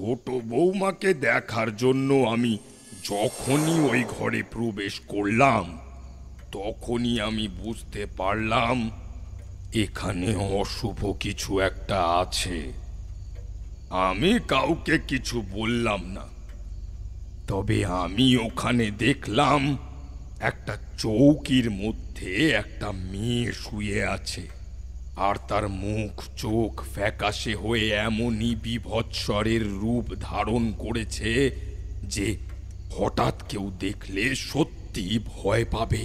ছোট বৌমাকে দেখার জন্য আমি যখনই ওই ঘরে প্রবেশ করলাম তখনই আমি বুঝতে পারলাম এখানে অশুভ কিছু একটা আছে আমি কাউকে কিছু বললাম না তবে আমি ওখানে দেখলাম একটা চৌকির মধ্যে একটা মেয়ে শুয়ে আছে আর তার মুখ চোখ ফ্যাকাশে হয়ে এমনই বিভৎসরের রূপ ধারণ করেছে যে হঠাৎ কেউ দেখলে সত্যি ভয় পাবে